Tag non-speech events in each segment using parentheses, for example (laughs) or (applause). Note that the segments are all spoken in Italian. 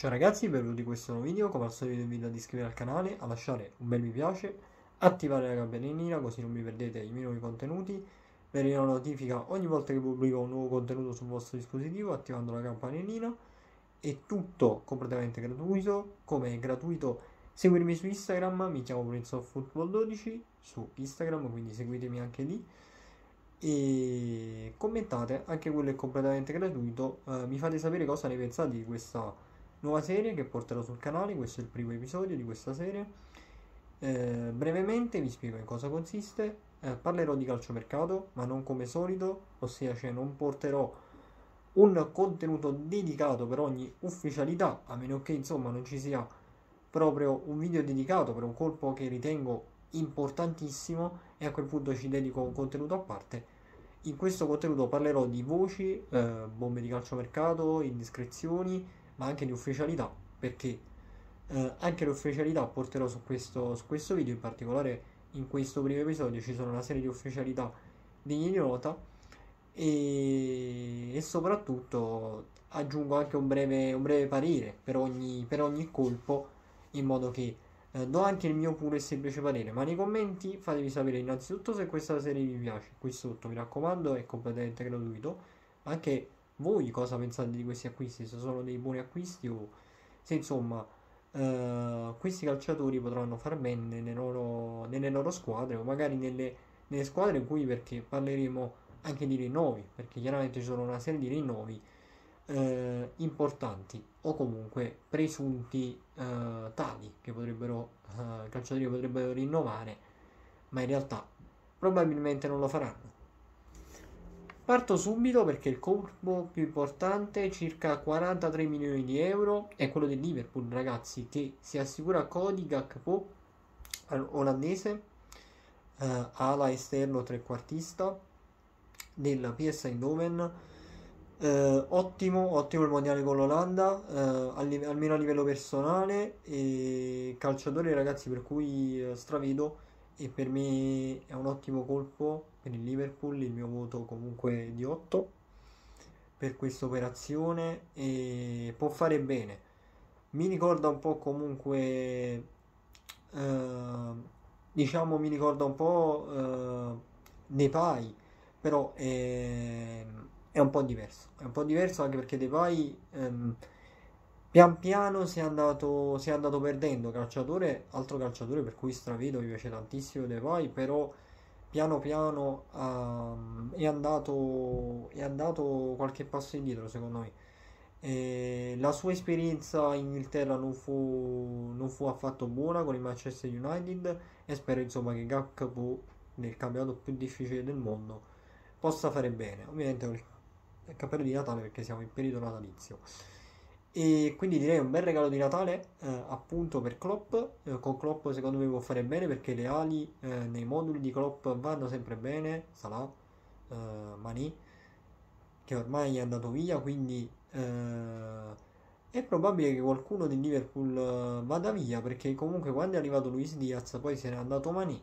Ciao ragazzi, benvenuti in questo nuovo video, come al solito vi invito ad iscrivervi al canale, a lasciare un bel mi piace, attivare la campanellina così non vi perdete i miei nuovi contenuti, verrà una notifica ogni volta che pubblico un nuovo contenuto sul vostro dispositivo attivando la campanellina, è tutto completamente gratuito, come è gratuito seguirmi su Instagram, mi chiamo PrinceOfFootball12 su Instagram, quindi seguitemi anche lì e commentate anche quello è completamente gratuito eh, mi fate sapere cosa ne pensate di questa nuova serie che porterò sul canale, questo è il primo episodio di questa serie. Eh, brevemente vi spiego in cosa consiste, eh, parlerò di calciomercato, ma non come solito, ossia cioè non porterò un contenuto dedicato per ogni ufficialità, a meno che insomma non ci sia proprio un video dedicato per un colpo che ritengo importantissimo e a quel punto ci dedico un contenuto a parte. In questo contenuto parlerò di voci, eh, bombe di calciomercato, indiscrezioni, ma anche di ufficialità, perché eh, anche l'ufficialità porterò su questo, su questo video, in particolare in questo primo episodio ci sono una serie di ufficialità degne di nota e, e, soprattutto aggiungo anche un breve, un breve parere per ogni, per ogni colpo in modo che eh, do anche il mio puro e semplice parere, ma nei commenti fatemi sapere innanzitutto se questa serie vi piace, qui sotto mi raccomando è completamente gratuito, anche voi cosa pensate di questi acquisti, se sono dei buoni acquisti o se insomma eh, questi calciatori potranno far bene nelle loro, nelle loro squadre o magari nelle, nelle, squadre in cui perché parleremo anche di rinnovi, perché chiaramente ci sono una serie di rinnovi eh, importanti o comunque presunti eh, tali che potrebbero, eh, calciatori potrebbero rinnovare, ma in realtà probabilmente non lo faranno. Parto subito perché il colpo più importante, circa 43 milioni di euro, è quello del Liverpool, ragazzi, che si assicura Cody Gakpo, olandese, eh, ala esterno trequartista della PS Eindhoven. Eh, ottimo, ottimo il mondiale con l'Olanda, eh, almeno a livello personale, e calciatore ragazzi per cui eh, stravedo e per me è un ottimo colpo per il Liverpool il mio voto comunque è di 8 per questa operazione e può fare bene mi ricorda un po' comunque eh, diciamo mi ricorda un po' eh, Pai, però è, è, un po' diverso è un po' diverso anche perché Depay ehm, pian piano si è, andato, si è andato perdendo calciatore altro calciatore per cui stravedo mi piace tantissimo Depay però piano piano um, è, andato, è andato qualche passo indietro secondo me. E la sua esperienza in Inghilterra non fu, non fu, affatto buona con il Manchester United e spero insomma che Gakpo nel campionato più difficile del mondo possa fare bene. Ovviamente con il cappello di Natale perché siamo in periodo natalizio. E quindi direi un bel regalo di Natale eh, appunto per Klopp. Eh, con Klopp secondo me può fare bene perché le ali eh, nei moduli di Klopp vanno sempre bene. Salah, eh, Mani, che ormai è andato via, quindi eh, è probabile che qualcuno di Liverpool eh, vada via perché comunque quando è arrivato Luis Diaz poi se n'è andato Mani.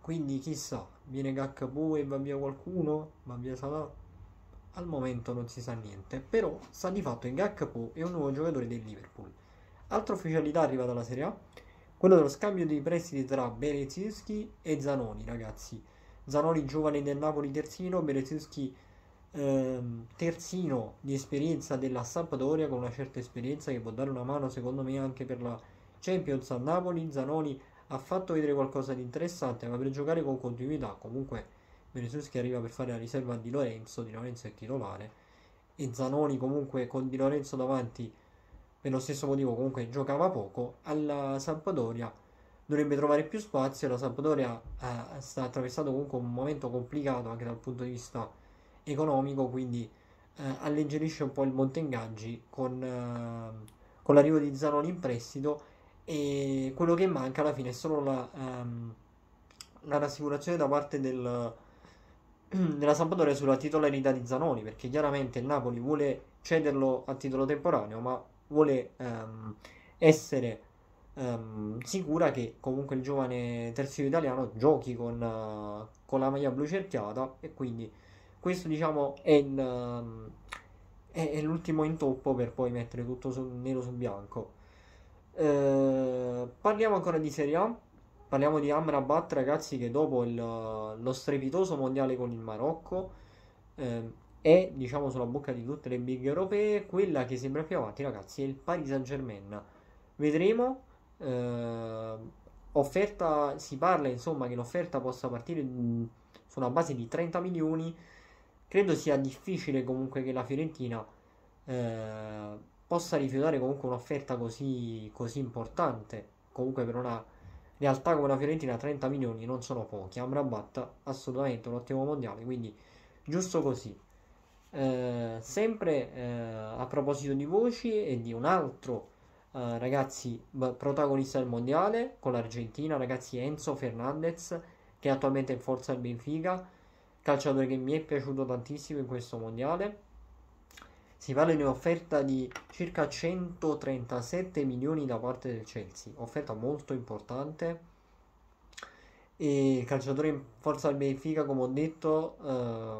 Quindi chissà, viene Gakpo e va via qualcuno, va via Salah al momento non si sa niente, però sa di fatto che Gakpo è un nuovo giocatore del Liverpool. Altra ufficialità arriva dalla Serie A, quello dello scambio di prestiti tra Berezinski e Zanoni, ragazzi. Zanoni giovane del Napoli terzino, Berezinski ehm, terzino di esperienza della Sampdoria con una certa esperienza che può dare una mano secondo me anche per la Champions a Napoli. Zanoni ha fatto vedere qualcosa di interessante, ma per giocare con continuità comunque Benitez che arriva per fare la riserva di Lorenzo, di Lorenzo è titolare, e Zanoni comunque con Di Lorenzo davanti per lo stesso motivo comunque giocava poco, alla Sampdoria dovrebbe trovare più spazio, la Sampdoria eh, sta attraversando comunque un momento complicato anche dal punto di vista economico, quindi eh, alleggerisce un po' il monte ingaggi con, eh, con l'arrivo di Zanoni in prestito e quello che manca alla fine è solo la, ehm, la rassicurazione da parte del nella (clears throat) Sampdoria sulla titolarità di Zanoni, perché chiaramente il Napoli vuole cederlo a titolo temporaneo, ma vuole ehm, essere ehm, sicura che comunque il giovane terzino italiano giochi con, uh, con, la maglia blu cerchiata e quindi questo diciamo è, il, um, è, è l'ultimo intoppo per poi mettere tutto su, nero su bianco. Eh, parliamo ancora di Serie A Parliamo di Amrabat, ragazzi, che dopo il, lo strepitoso mondiale con il Marocco eh, è, diciamo, sulla bocca di tutte le big europee. Quella che sembra più avanti, ragazzi, è il Paris Saint-Germain. Vedremo. Eh, offerta, si parla, insomma, che l'offerta possa partire mh, mm, su una base di 30 milioni. Credo sia difficile comunque che la Fiorentina eh, possa rifiutare comunque un'offerta così, così importante, comunque per una in realtà come la Fiorentina 30 milioni non sono pochi, Amrabat assolutamente un ottimo mondiale, quindi giusto così. Eh, sempre eh, a proposito di voci e di un altro eh, ragazzi b- protagonista del mondiale con l'Argentina, ragazzi Enzo Fernandez che è attualmente in forza al Benfica, calciatore che mi è piaciuto tantissimo in questo mondiale si parla di un'offerta di circa 137 milioni da parte del Chelsea, offerta molto importante. E il calciatore in forza al Benfica, come ho detto, eh,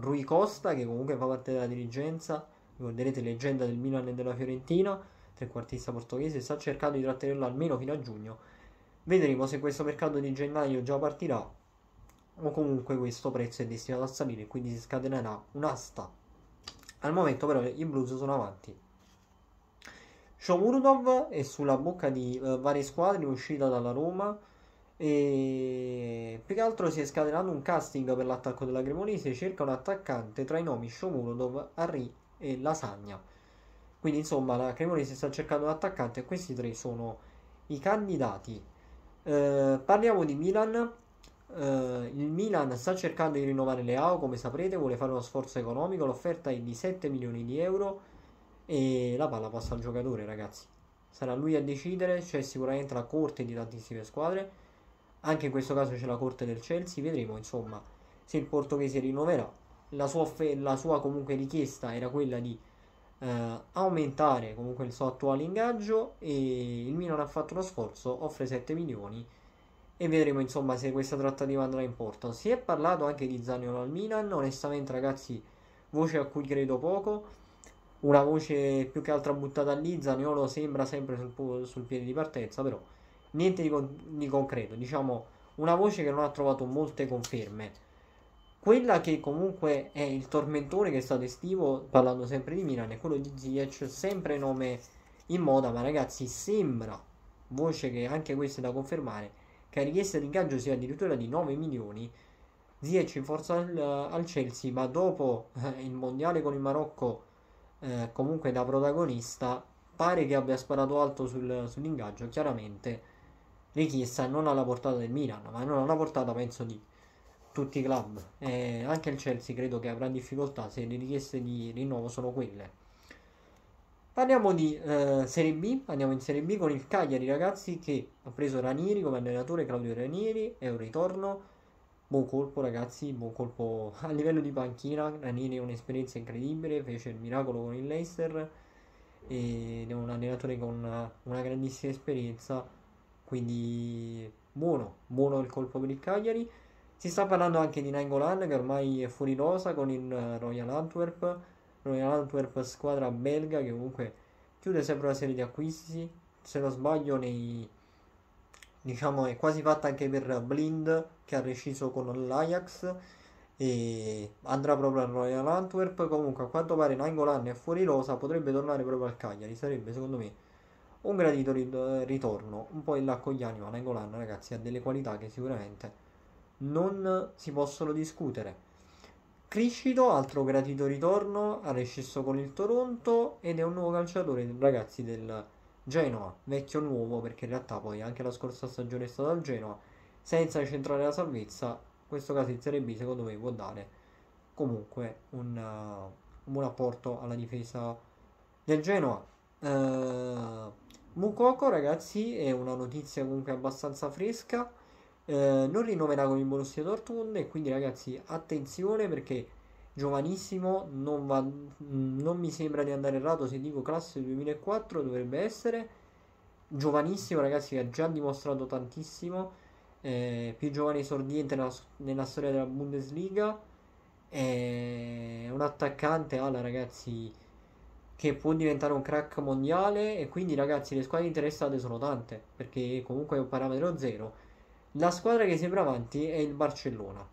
Rui Costa, che comunque fa parte della dirigenza, ricorderete leggenda del Milan e della Fiorentina, trequartista portoghese, sta cercando di trattenerlo almeno fino a giugno. Vedremo se questo mercato di gennaio già partirà o comunque questo prezzo è destinato a salire, e quindi si scatenerà un'asta al momento però i Blues sono avanti. Shomurudov è sulla bocca di uh, varie squadre, uscita dalla Roma e più che altro si è scatenato un casting per l'attacco della Cremonese, cerca un attaccante tra i nomi Shomurudov, Harry e Lasagna. Quindi insomma la Cremonese sta cercando un attaccante e questi tre sono i candidati. Uh, parliamo di Milan Uh, il Milan sta cercando di rinnovare Leao, come saprete, vuole fare uno sforzo economico, l'offerta è di 7 milioni di euro e la palla passa al giocatore, ragazzi. Sarà lui a decidere, c'è sicuramente la corte di tantissime squadre, anche in questo caso c'è la corte del Chelsea, vedremo insomma se il portoghese rinnoverà. La sua, fe- la sua comunque richiesta era quella di uh, aumentare comunque il suo attuale ingaggio e il Milan ha fatto uno sforzo, offre 7 milioni e vedremo insomma se questa trattativa andrà in porto. Si è parlato anche di Zaniolo al Milan, onestamente ragazzi, voce a cui credo poco una voce più che altro buttata lì. Zaniolo sembra sempre sul, sul piede di partenza, però niente di, con, di, concreto. Diciamo una voce che non ha trovato molte conferme. Quella che comunque è il tormentone che è stato estivo, parlando sempre di Milan, è quello di Ziyech, sempre nome in moda, ma ragazzi sembra, voce che anche questa è da confermare, che la richiesta di ingaggio sia addirittura di 9 milioni. Ziyech in forza al, eh, al Chelsea, ma dopo eh, il mondiale con il Marocco, eh, comunque da protagonista, pare che abbia sparato alto sul, sull'ingaggio. Chiaramente richiesta non alla portata del Milan, ma non alla portata penso di tutti i club. Eh, anche il Chelsea credo che avrà difficoltà se le richieste di rinnovo sono quelle. Parliamo di eh, Serie B, andiamo in Serie B con il Cagliari ragazzi che ha preso Ranieri come allenatore, Claudio Ranieri, è un ritorno, buon colpo ragazzi, buon colpo (laughs) a livello di panchina, Ranieri è un'esperienza incredibile, fece il miracolo con il Leicester ed è un allenatore con una, una grandissima esperienza, quindi buono, buono il colpo per il Cagliari. Si sta parlando anche di Nangolan che ormai è fuori rosa con il Royal Antwerp Royal Antwerp, squadra belga che comunque chiude sempre una serie di acquisti. Se non sbaglio, nei, diciamo, è quasi fatta anche per Blind che ha reciso con l'Ajax e andrà proprio al Royal Antwerp. Comunque, a quanto pare, Nangolan è fuori rosa, potrebbe tornare proprio al Cagliari. Sarebbe secondo me un gradito ritorno. Un po' in là con gli ma Nangolan, ragazzi, ha delle qualità che sicuramente non si possono discutere. Criscido, altro gratito ritorno, ha rescisso con il Toronto ed è un nuovo calciatore, ragazzi, del Genoa, vecchio nuovo perché in realtà poi anche la scorsa stagione è stata al Genoa, senza centrare la salvezza, in questo caso il Serie B secondo me può dare comunque un, uh, un buon apporto alla difesa del Genoa. Uh, Mukoko ragazzi è una notizia comunque abbastanza fresca, eh, non rinnoverà con il Borussia Dortmund e quindi ragazzi attenzione perché giovanissimo non, va, mm, non mi sembra di andare errato se dico classe 2004 dovrebbe essere giovanissimo ragazzi che ha già dimostrato tantissimo eh, più giovane esordiente nella, nella storia della Bundesliga è un attaccante alla ragazzi che può diventare un crack mondiale e quindi ragazzi le squadre interessate sono tante perché comunque è un parametro zero la squadra che sembra avanti è il Barcellona.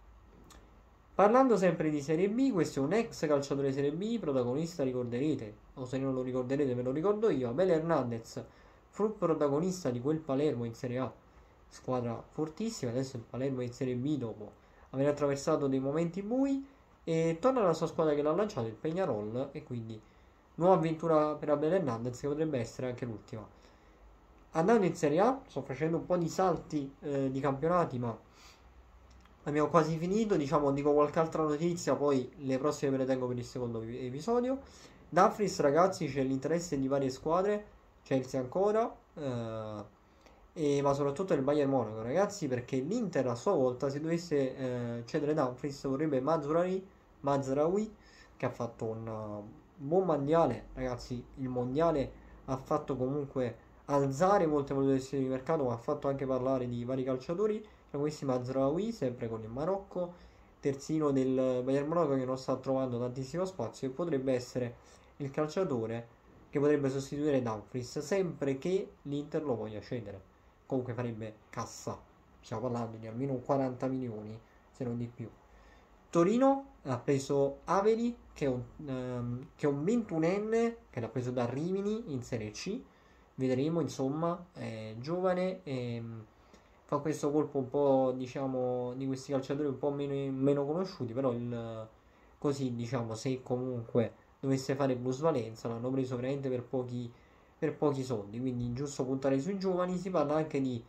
Parlando sempre di Serie B, questo è un ex calciatore Serie B, protagonista ricorderete, o se non lo ricorderete ve lo ricordo io, Abel Hernandez, fu protagonista di quel Palermo in Serie A, squadra fortissima, adesso il Palermo in Serie B dopo aver attraversato dei momenti bui e torna alla sua squadra che l'ha lanciato, il Peñarol, e quindi nuova avventura per Abel Hernandez che potrebbe essere anche l'ultima. Andando in Serie A, sto facendo un po' di salti eh, di campionati, ma abbiamo quasi finito. Diciamo, dico qualche altra notizia, poi le prossime me le tengo per il secondo episodio. Dumfries, ragazzi, c'è l'interesse di varie squadre, Chelsea ancora, eh, e, ma soprattutto il Bayern Monaco, ragazzi, perché l'Inter a sua volta, se dovesse eh, cedere Dumfries, vorrebbe Mazzurari, Mazzarawi, che ha fatto un uh, buon mondiale, ragazzi, il mondiale ha fatto comunque alzare molte valutazioni di mercato, ma ha fatto anche parlare di vari calciatori, tra questi Mazraoui, sempre con il Marocco, terzino del Bayern Monaco che non sta trovando tantissimo spazio e potrebbe essere il calciatore che potrebbe sostituire Dumfries, sempre che l'Inter lo voglia cedere. Comunque farebbe cassa, stiamo parlando di almeno 40 milioni, se non di più. Torino ha preso Averi, che è un, um, che è un 21enne, che l'ha preso da Rimini in Serie C, vedremo insomma è giovane e ehm, fa questo colpo un po' diciamo di questi calciatori un po' meno, meno conosciuti però il, così diciamo se comunque dovesse fare Blues Valenza l'hanno preso veramente per pochi, per pochi soldi quindi giusto puntare sui giovani si parla anche di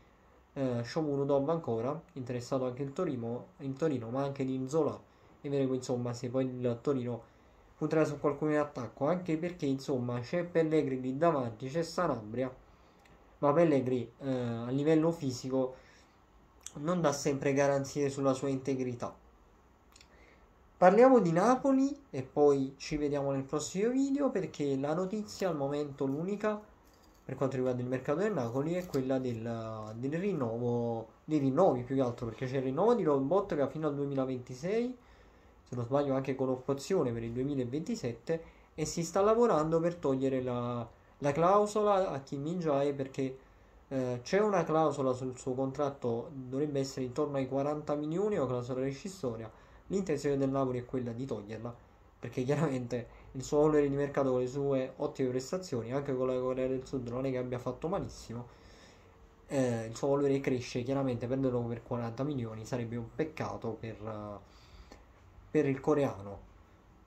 eh, Shomuro Dob ancora interessato anche il Torino, il Torino ma anche di Inzola e vedremo insomma se poi il Torino potrà su qualcuno in attacco, anche perché insomma c'è Pellegrini davanti, c'è Sanabria, ma Pellegrini eh, a livello fisico non dà sempre garanzie sulla sua integrità. Parliamo di Napoli e poi ci vediamo nel prossimo video perché la notizia al momento l'unica per quanto riguarda il mercato del Napoli è quella del, del rinnovo, dei rinnovi più che altro perché c'è il rinnovo di Robot che fino al 2026 se non sbaglio anche con opzione per il 2027 e si sta lavorando per togliere la, la clausola a Kim Min-jae perché eh, c'è una clausola sul suo contratto, dovrebbe essere intorno ai 40 milioni o clausola rescissoria. L'intenzione del Napoli è quella di toglierla perché chiaramente il suo valore di mercato con le sue ottime prestazioni, anche con la Corea del Sud, non è che abbia fatto malissimo. Eh, il suo valore cresce chiaramente prenderlo per 40 milioni sarebbe un peccato per, uh, per il coreano.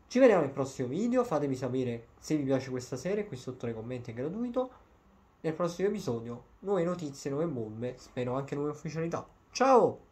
Ci vediamo nel prossimo video, fatemi sapere se vi piace questa serie, qui sotto nei commenti è gratuito. Nel prossimo episodio nuove notizie, nuove bombe, spero anche nuove ufficialità. Ciao!